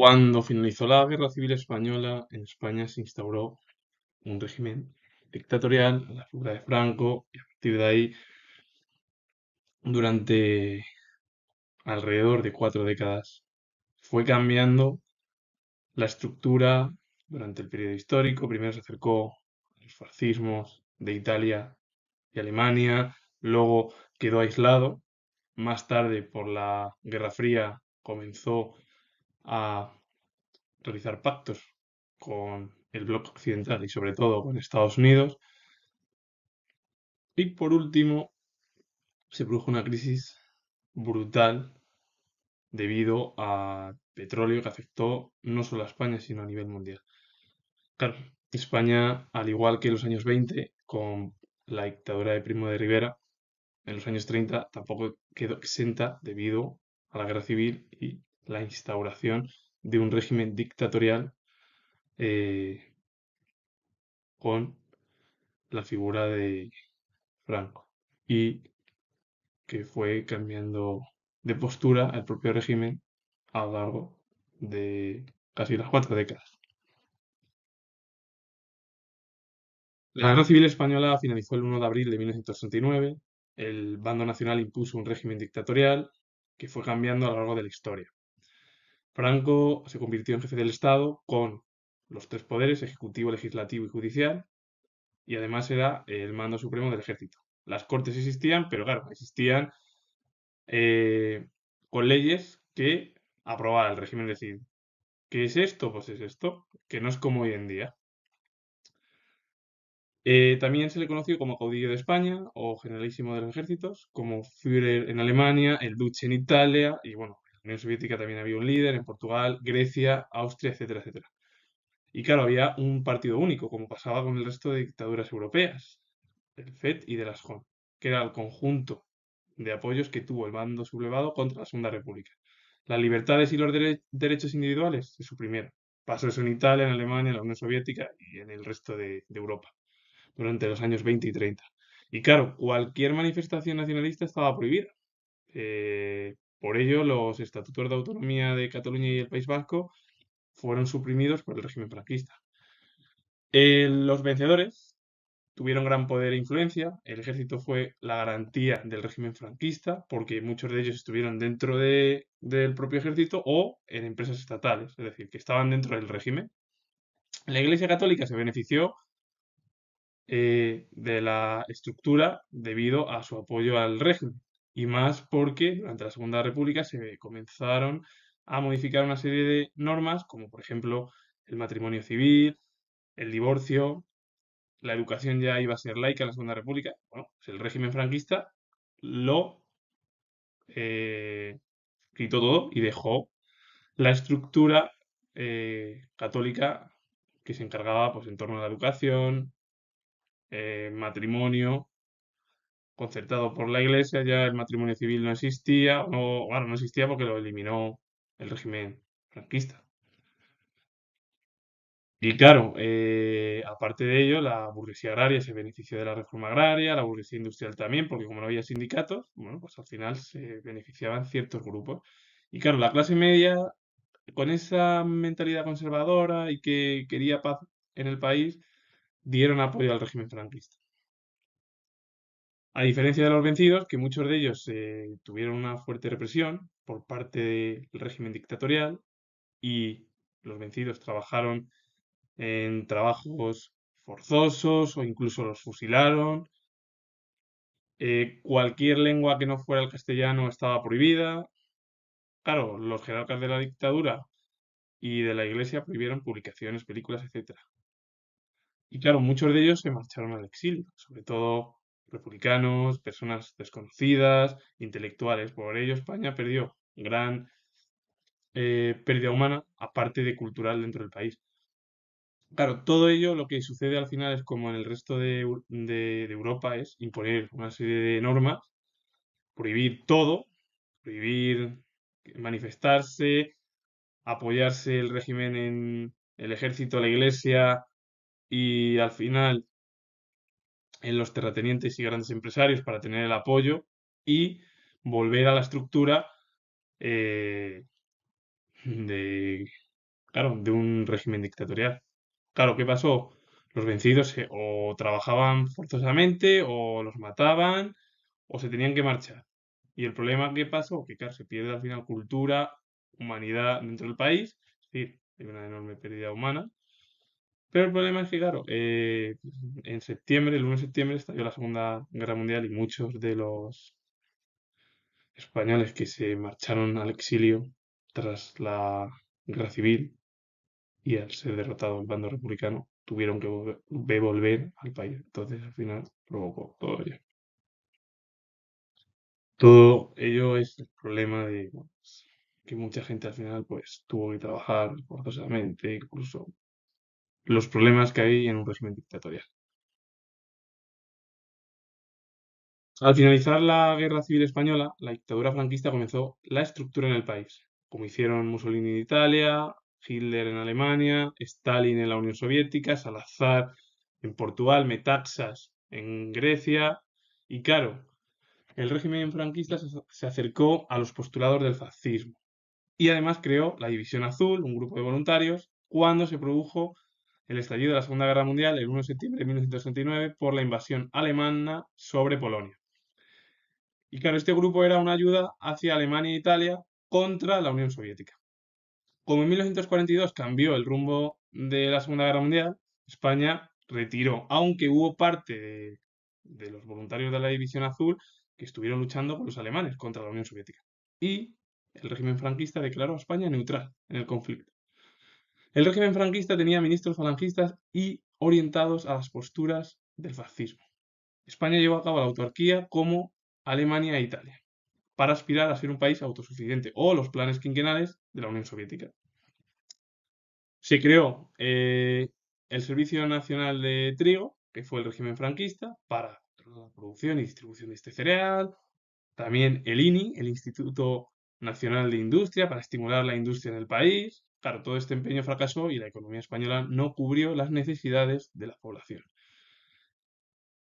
Cuando finalizó la Guerra Civil Española, en España se instauró un régimen dictatorial, la figura de Franco, y a partir de ahí, durante alrededor de cuatro décadas, fue cambiando la estructura durante el periodo histórico. Primero se acercó a los fascismos de Italia y Alemania, luego quedó aislado. Más tarde, por la Guerra Fría, comenzó a realizar pactos con el bloque occidental y sobre todo con Estados Unidos. Y por último, se produjo una crisis brutal debido a petróleo que afectó no solo a España, sino a nivel mundial. Claro, España, al igual que en los años 20, con la dictadura de Primo de Rivera, en los años 30 tampoco quedó exenta debido a la guerra civil y la instauración de un régimen dictatorial eh, con la figura de Franco y que fue cambiando de postura al propio régimen a lo largo de casi las cuatro décadas. La guerra civil española finalizó el 1 de abril de 1969. El bando nacional impuso un régimen dictatorial que fue cambiando a lo largo de la historia. Franco se convirtió en jefe del Estado con los tres poderes, ejecutivo, legislativo y judicial, y además era el mando supremo del ejército. Las cortes existían, pero claro, existían eh, con leyes que aprobaba el régimen de decir, ¿Qué es esto? Pues es esto, que no es como hoy en día. Eh, también se le conoció como caudillo de España o generalísimo de los ejércitos, como Führer en Alemania, el Duce en Italia y bueno, Unión Soviética también había un líder, en Portugal, Grecia, Austria, etcétera, etcétera. Y claro, había un partido único, como pasaba con el resto de dictaduras europeas, del FED y de las JON, que era el conjunto de apoyos que tuvo el bando sublevado contra la Segunda República. Las libertades y los derechos individuales se suprimieron. Pasó eso en Italia, en Alemania, en la Unión Soviética y en el resto de, Europa durante los años 20 y 30. Y claro, cualquier manifestación nacionalista estaba prohibida. Eh, por ello, los estatutos de autonomía de Cataluña y el País Vasco fueron suprimidos por el régimen franquista. los vencedores tuvieron gran poder e influencia. El ejército fue la garantía del régimen franquista porque muchos de ellos estuvieron dentro del propio ejército o en empresas estatales, es decir, que estaban dentro del régimen. La Iglesia Católica se benefició eh, de la estructura debido a su apoyo al régimen y más porque durante la Segunda República se comenzaron a modificar una serie de normas, como por ejemplo el matrimonio civil, el divorcio, la educación ya iba a ser laica en la Segunda República. Bueno, pues el régimen franquista lo eh, quitó todo y dejó la estructura eh, católica que se encargaba pues, en torno a la educación, eh, matrimonio concertado por la Iglesia, ya el matrimonio civil no existía, o bueno, no existía porque lo eliminó el régimen franquista. Y claro, eh, aparte de ello, la burguesía agraria se benefició de la reforma agraria, la burguesía industrial también, porque como no había sindicatos, bueno, pues al final se beneficiaban ciertos grupos. Y claro, la clase media, con esa mentalidad conservadora y que quería paz en el país, dieron apoyo al régimen franquista. A diferencia de los vencidos, que muchos de ellos eh, tuvieron una fuerte represión por parte del régimen dictatorial y los vencidos trabajaron en trabajos forzosos o incluso los fusilaron. Eh, cualquier lengua que no fuera el castellano estaba prohibida. Claro, los jerarcas de la dictadura y de la iglesia prohibieron publicaciones, películas, etc. Y claro, muchos de ellos se marcharon al exilio, sobre todo republicanos, personas desconocidas, intelectuales. Por ello, España perdió gran eh, pérdida humana, aparte de cultural dentro del país. Claro, todo ello lo que sucede al final es como en el resto de, de Europa es imponer una serie de normas, prohibir todo, prohibir manifestarse, apoyarse el régimen en el ejército, la iglesia y al final en los terratenientes y grandes empresarios para tener el apoyo y volver a la estructura eh, de, claro, de un régimen dictatorial. Claro, ¿qué pasó? Los vencidos o trabajaban forzosamente o los mataban o se tenían que marchar. Y el problema que pasó, que claro, se pierde al final cultura, humanidad dentro del país, es decir, hay una enorme pérdida humana pero el problema es que, claro, eh, en septiembre, el 1 de septiembre, estalló la Segunda Guerra Mundial y muchos de los españoles que se marcharon al exilio tras la guerra civil y al ser derrotado el bando republicano, tuvieron que volver, al país. Entonces, al final, provocó todo ello. Todo ello es el problema de que mucha gente al final pues tuvo que trabajar forzosamente, incluso los problemas que hay en un régimen dictatorial. Al finalizar la Guerra Civil Española, la dictadura franquista comenzó la estructura en el país, como hicieron Mussolini en Italia, Hitler en Alemania, Stalin en la Unión Soviética, Salazar en Portugal, Metaxas en Grecia, y claro, el régimen franquista se acercó a los postulados del fascismo y además creó la División Azul, un grupo de voluntarios, cuando se produjo el estallido de la Segunda Guerra Mundial el 1 de septiembre de 1939 por la invasión alemana sobre Polonia. Y claro, este grupo era una ayuda hacia Alemania e Italia contra la Unión Soviética. Como en 1942 cambió el rumbo de la Segunda Guerra Mundial, España retiró, aunque hubo parte de, los voluntarios de la División Azul que estuvieron luchando con los alemanes contra la Unión Soviética. Y el régimen franquista declaró a España neutral en el conflicto. El régimen franquista tenía ministros falangistas y orientados a las posturas del fascismo. España llevó a cabo la autarquía como Alemania e Italia, para aspirar a ser un país autosuficiente o los planes quinquenales de la Unión Soviética. Se creó eh, el Servicio Nacional de Trigo, que fue el régimen franquista, para la producción y distribución de este cereal. También el INI, el Instituto Nacional de Industria, para estimular la industria en el país. Claro, todo este empeño fracasó y la economía española no cubrió las necesidades de la población.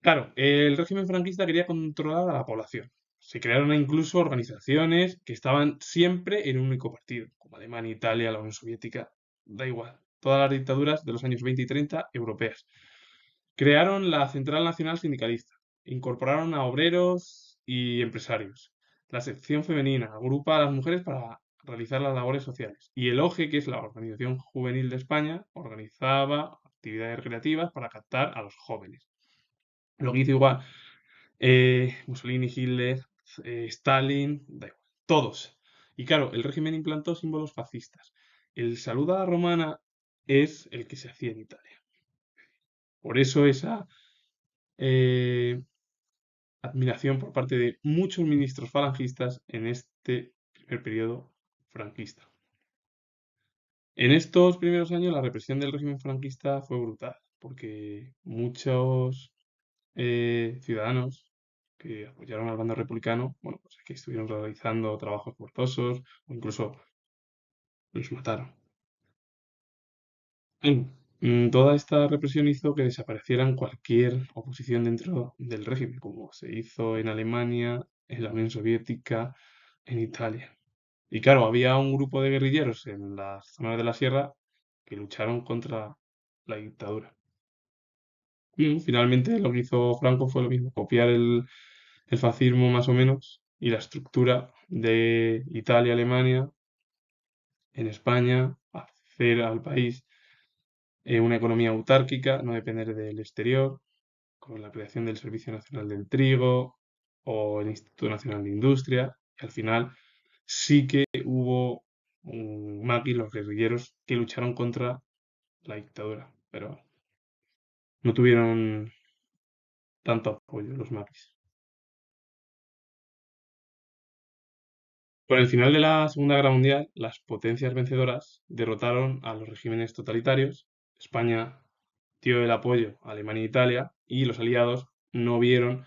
Claro, el régimen franquista quería controlar a la población. Se crearon incluso organizaciones que estaban siempre en un único partido, como Alemania, Italia, la Unión Soviética, da igual, todas las dictaduras de los años 20 y 30 europeas. Crearon la Central Nacional Sindicalista, incorporaron a obreros y empresarios. La sección femenina agrupa a las mujeres para realizar las labores sociales. Y el OGE, que es la Organización Juvenil de España, organizaba actividades recreativas para captar a los jóvenes. Lo que hizo igual eh, Mussolini, Hitler, eh, Stalin, da igual, todos. Y claro, el régimen implantó símbolos fascistas. El saludo a la romana es el que se hacía en Italia. Por eso esa eh, admiración por parte de muchos ministros falangistas en este primer periodo franquista. En estos primeros años la represión del régimen franquista fue brutal, porque muchos eh, ciudadanos que apoyaron al bando republicano, bueno, pues que estuvieron realizando trabajos forzosos o incluso los mataron. Mm, toda esta represión hizo que desaparecieran cualquier oposición dentro del régimen, como se hizo en Alemania, en la Unión Soviética, en Italia. Y claro, había un grupo de guerrilleros en las zonas de la sierra que lucharon contra la dictadura. Mm. finalmente lo que hizo Franco fue lo mismo, copiar el, fascismo más o menos y la estructura de Italia, Alemania, en España, hacer al país eh, una economía autárquica, no depender del exterior, con la creación del Servicio Nacional del Trigo o el Instituto Nacional de Industria, y al final sí que hubo un maquis, los guerrilleros, que lucharon contra la dictadura, pero no tuvieron tanto apoyo los maquis. Por el final de la Segunda Guerra Mundial, las potencias vencedoras derrotaron a los regímenes totalitarios. España dio el apoyo a Alemania e Italia y los aliados no vieron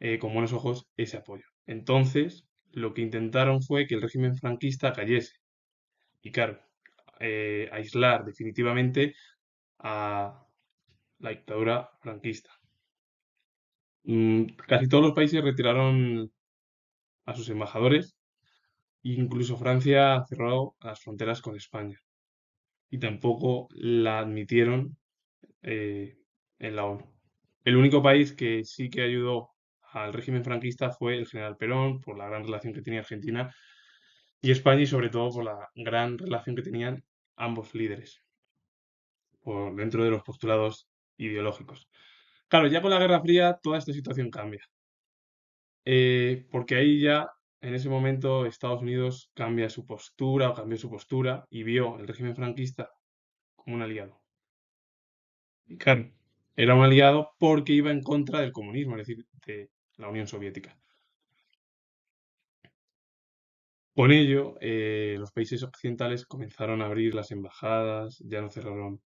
eh, con buenos ojos ese apoyo. Entonces, lo que intentaron fue que el régimen franquista cayese. Y claro, eh, aislar definitivamente a la dictadura franquista. Mm, casi todos los países retiraron a sus embajadores, incluso Francia cerrado las fronteras con España y tampoco la admitieron eh, en la ONU. El único país que sí que ayudó al régimen franquista fue el general Perón, por la gran relación que tenía Argentina y España y sobre todo por la gran relación que tenían ambos líderes por dentro de los postulados ideológicos. Claro, ya con la Guerra Fría toda esta situación cambia, eh, porque ahí ya en ese momento Estados Unidos cambia su postura o cambió su postura y vio el régimen franquista como un aliado. era un aliado porque iba en contra del comunismo, es decir, de la Unión Soviética. Con ello, eh, los países occidentales comenzaron a abrir las embajadas, ya no cerraron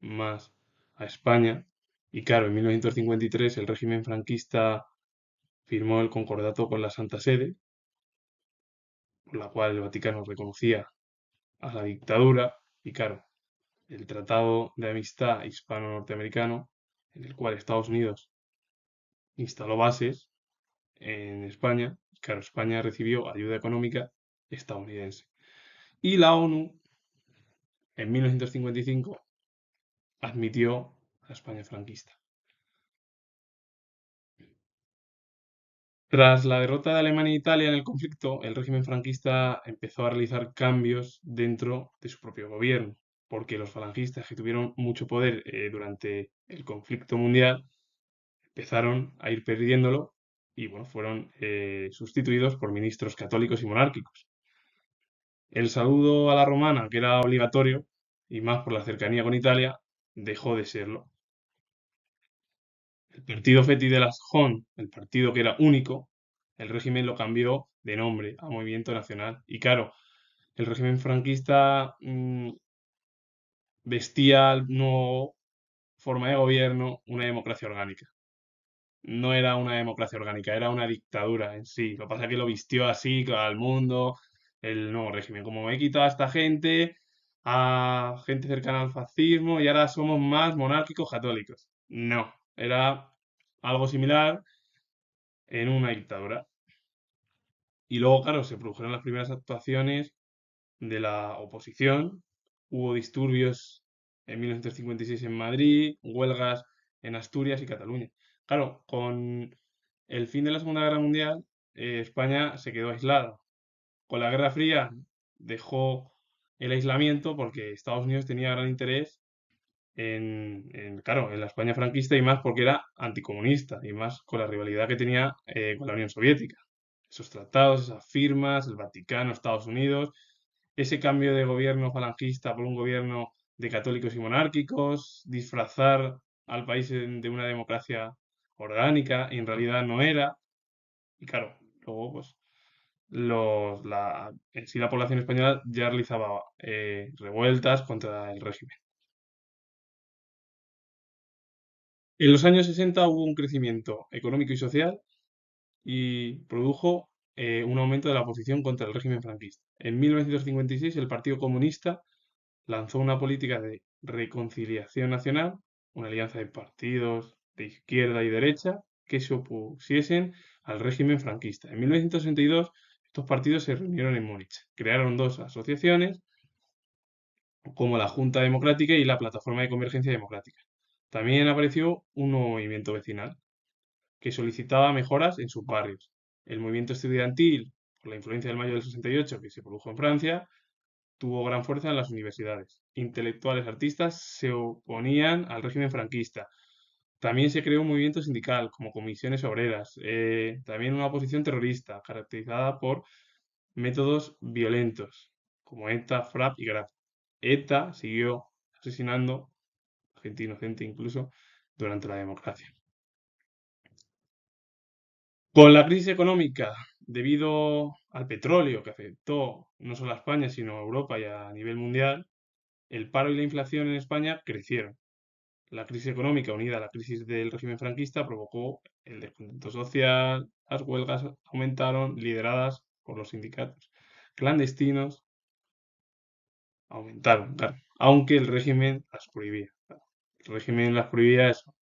más a España. Y claro, en 1953 el régimen franquista firmó el concordato con la Santa Sede, por la cual el Vaticano reconocía a la dictadura. Y claro, el Tratado de Amistad Hispano-Norteamericano, en el cual Estados Unidos instaló bases en España. Claro, España recibió ayuda económica estadounidense. Y la ONU, en 1955, admitió a España franquista. Tras la derrota de Alemania e Italia en el conflicto, el régimen franquista empezó a realizar cambios dentro de su propio gobierno, porque los falangistas que tuvieron mucho poder eh, durante el conflicto mundial empezaron a ir perdiéndolo y bueno, fueron eh, sustituidos por ministros católicos y monárquicos. El saludo a la romana, que era obligatorio, y más por la cercanía con Italia, dejó de serlo. El partido Feti de las Jón, el partido que era único, el régimen lo cambió de nombre a Movimiento Nacional. Y claro, el régimen franquista mm, vestía no forma de gobierno una democracia orgánica no era una democracia orgánica, era una dictadura en sí. Lo que pasa es que lo vistió así al mundo, el nuevo régimen. Como he quitado a esta gente, a gente cercana al fascismo, y ahora somos más monárquicos católicos. No, era algo similar en una dictadura. Y luego, claro, se produjeron las primeras actuaciones de la oposición. Hubo disturbios en 1956 en Madrid, huelgas en Asturias y Cataluña. Claro, con el fin de la Segunda Guerra Mundial, eh, España se quedó aislada. Con la Guerra Fría dejó el aislamiento porque Estados Unidos tenía gran interés en, claro, en la España franquista y más porque era anticomunista y más con la rivalidad que tenía eh, con la Unión Soviética. Esos tratados, esas firmas, el Vaticano, Estados Unidos, ese cambio de gobierno falangista por un gobierno de católicos y monárquicos, disfrazar al país de una democracia orgánica y en realidad no era. Y claro, luego pues los, la, la población española ya realizaba eh, revueltas contra el régimen. En los años 60 hubo un crecimiento económico y social y produjo eh, un aumento de la oposición contra el régimen franquista. En 1956 el Partido Comunista lanzó una política de reconciliación nacional, una alianza de partidos, de izquierda y derecha que se opusiesen al régimen franquista. En 1962 estos partidos se reunieron en Múnich, crearon dos asociaciones como la Junta Democrática y la Plataforma de Convergencia Democrática. También apareció un movimiento vecinal que solicitaba mejoras en sus barrios. El movimiento estudiantil, por la influencia del mayo del 68 que se produjo en Francia, tuvo gran fuerza en las universidades. Intelectuales artistas se oponían al régimen franquista también se creó un movimiento sindical, como comisiones obreras, eh, también una oposición terrorista, caracterizada por métodos violentos, como ETA, FRAP y GRAP. ETA siguió asesinando a gente inocente incluso durante la democracia. Con la crisis económica, debido al petróleo que afectó no solo a España, sino a Europa y a nivel mundial, el paro y la inflación en España crecieron la crisis económica unida a la crisis del régimen franquista provocó el descontento social, las huelgas aumentaron, lideradas por los sindicatos clandestinos, aumentaron, aunque el régimen las prohibía. el régimen las prohibía eso.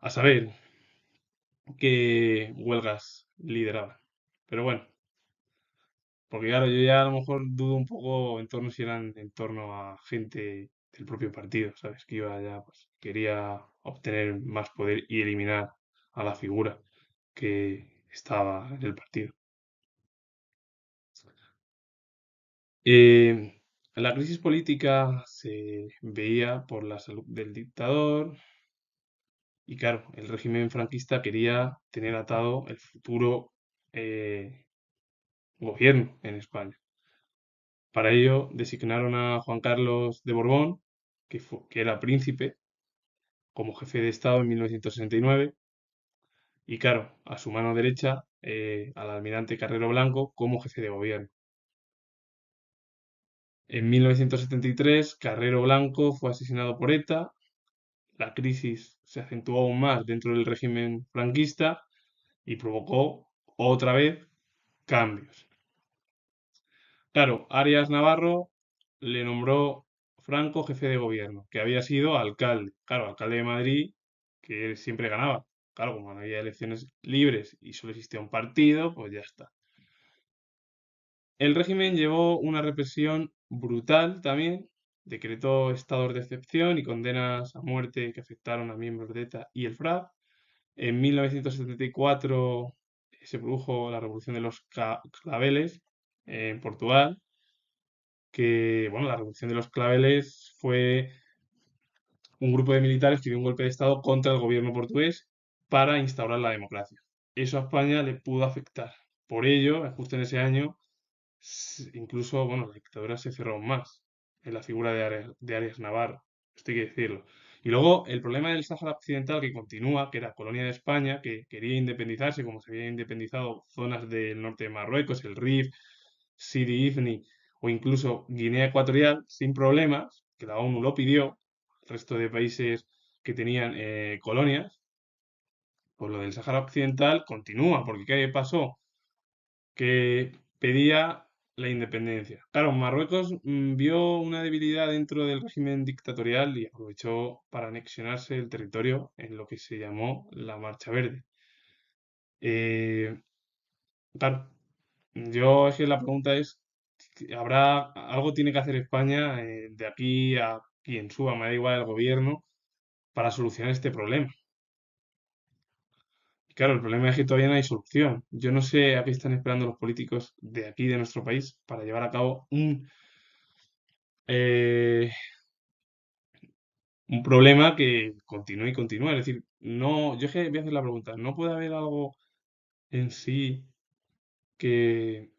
A saber qué huelgas lideraban. Pero bueno, porque claro, yo ya a lo mejor dudo un poco en torno si eran en torno a gente el propio partido, ¿sabes? Que iba ya, pues quería obtener más poder y eliminar a la figura que estaba en el partido. Eh, la crisis política se veía por la salud del dictador y claro, el régimen franquista quería tener atado el futuro eh, gobierno en España. Para ello designaron a Juan Carlos de Borbón que, fue, que era príncipe, como jefe de Estado en 1969, y claro, a su mano derecha eh, al almirante Carrero Blanco como jefe de gobierno. En 1973, Carrero Blanco fue asesinado por ETA, la crisis se acentuó aún más dentro del régimen franquista y provocó otra vez cambios. Claro, Arias Navarro le nombró Franco jefe de gobierno, que había sido alcalde, claro, alcalde de Madrid, que siempre ganaba. Claro, como no había elecciones libres y solo existía un partido, pues ya está. El régimen llevó una represión brutal también, decretó estados de excepción y condenas a muerte que afectaron a miembros de ETA y el FRAP. En 1974 eh, se produjo la revolución de los claveles en Portugal, que, bueno, la revolución de los claveles fue un grupo de militares que dio un golpe de Estado contra el gobierno portugués para instaurar la democracia. Eso a España le pudo afectar. Por ello, justo en ese año, incluso, bueno, la dictadura se cerró más en la figura de Arias, de Arias Navarro, esto hay que decirlo. Y luego el problema del Sáhara Occidental que continúa, que era colonia de España, que quería independizarse, como se habían independizado zonas del norte de Marruecos, el Rif, Sidi Ifni, o incluso Guinea Ecuatorial sin problemas, que la ONU lo pidió, el resto de países que tenían eh, colonias, por pues lo del Sahara Occidental continúa, porque ¿qué pasó? Que pedía la independencia. Claro, Marruecos mm, vio una debilidad dentro del régimen dictatorial y aprovechó para anexionarse el territorio en lo que se llamó la Marcha Verde. Eh, claro, yo es que la pregunta es habrá algo tiene que hacer España eh, de aquí a quien suba, me da igual el gobierno, para solucionar este problema. claro, el problema es que todavía no hay solución. Yo no sé a qué están esperando los políticos de aquí, de nuestro país, para llevar a cabo un, eh, un problema que continúe y continúe. Es decir, no, yo voy a hacer la pregunta, ¿no puede haber algo en sí que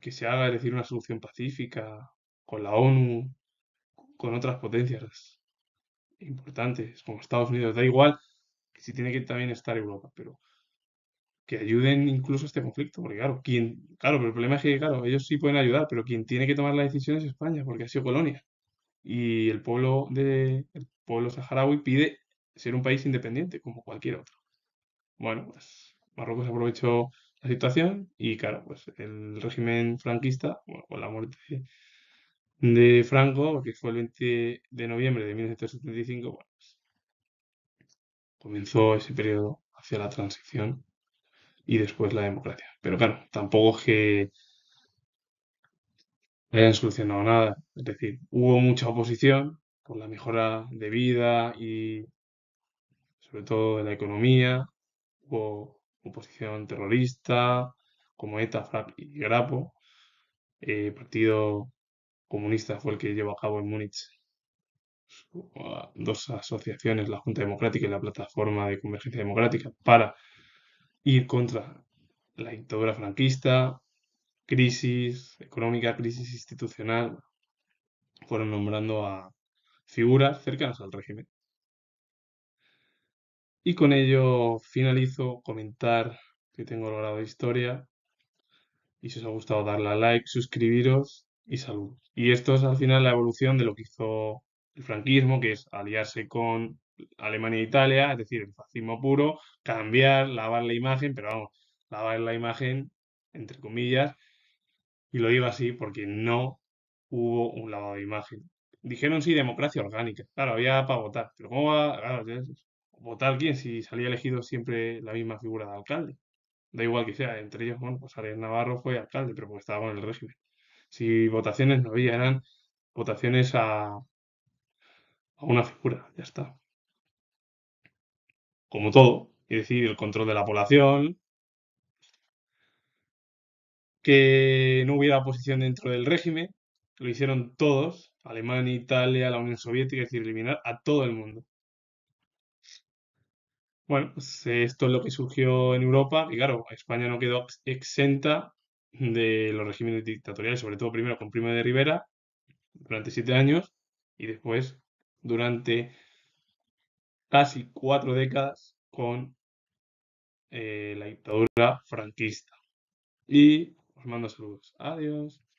que se haga, decir, una solución pacífica con la ONU, con otras potencias importantes como Estados Unidos. Da igual que si tiene que también estar Europa, pero que ayuden incluso a este conflicto, porque claro, quien, claro, el problema es que, claro, ellos sí pueden ayudar, pero quien tiene que tomar la decisión es España, porque ha sido colonia. Y el pueblo de el pueblo saharaui pide ser un país independiente, como cualquier otro. Bueno, pues Marruecos aprovechó la situación y claro, pues el régimen franquista, bueno, con la muerte de Franco, que fue el 20 de noviembre de 1975, bueno, pues, comenzó ese periodo hacia la transición y después la democracia. Pero claro, tampoco es que hayan solucionado nada. Es decir, hubo mucha oposición por la mejora de vida y sobre todo de la economía. Hubo oposición terrorista, como ETA, FRAP y Grapo. El eh, Partido Comunista fue el que llevó a cabo en Múnich uh, dos asociaciones, la Junta Democrática y la Plataforma de Convergencia Democrática, para ir contra la dictadura franquista, crisis económica, crisis institucional, fueron nombrando a figuras cercanas al régimen. Y con ello finalizo comentar que tengo logrado de historia. Y si os ha gustado darle a like, suscribiros y saludos. Y esto es al final la evolución de lo que hizo el franquismo, que es aliarse con Alemania e Italia, es decir, el fascismo puro, cambiar, lavar la imagen, pero vamos, lavar la imagen, entre comillas, y lo iba así porque no hubo un lavado de imagen. Dijeron sí, democracia orgánica. Claro, había para votar, pero ¿cómo va? Claro, votar quién, si salía elegido siempre la misma figura de alcalde. Da igual que sea, entre ellos, bueno, pues Ariel Navarro fue alcalde, pero porque estaba con el régimen. Si votaciones no había, eran votaciones a, a una figura, ya está. Como todo, es decir, el control de la población, que no hubiera oposición dentro del régimen, lo hicieron todos, Alemania, Italia, la Unión Soviética, es decir, eliminar a todo el mundo. Bueno, pues, esto es lo que surgió en Europa y claro, España no quedó exenta de los regímenes dictatoriales, sobre todo primero con Primo de Rivera durante siete años y después durante casi cuatro décadas con eh, la dictadura franquista. Y os mando saludos. Adiós.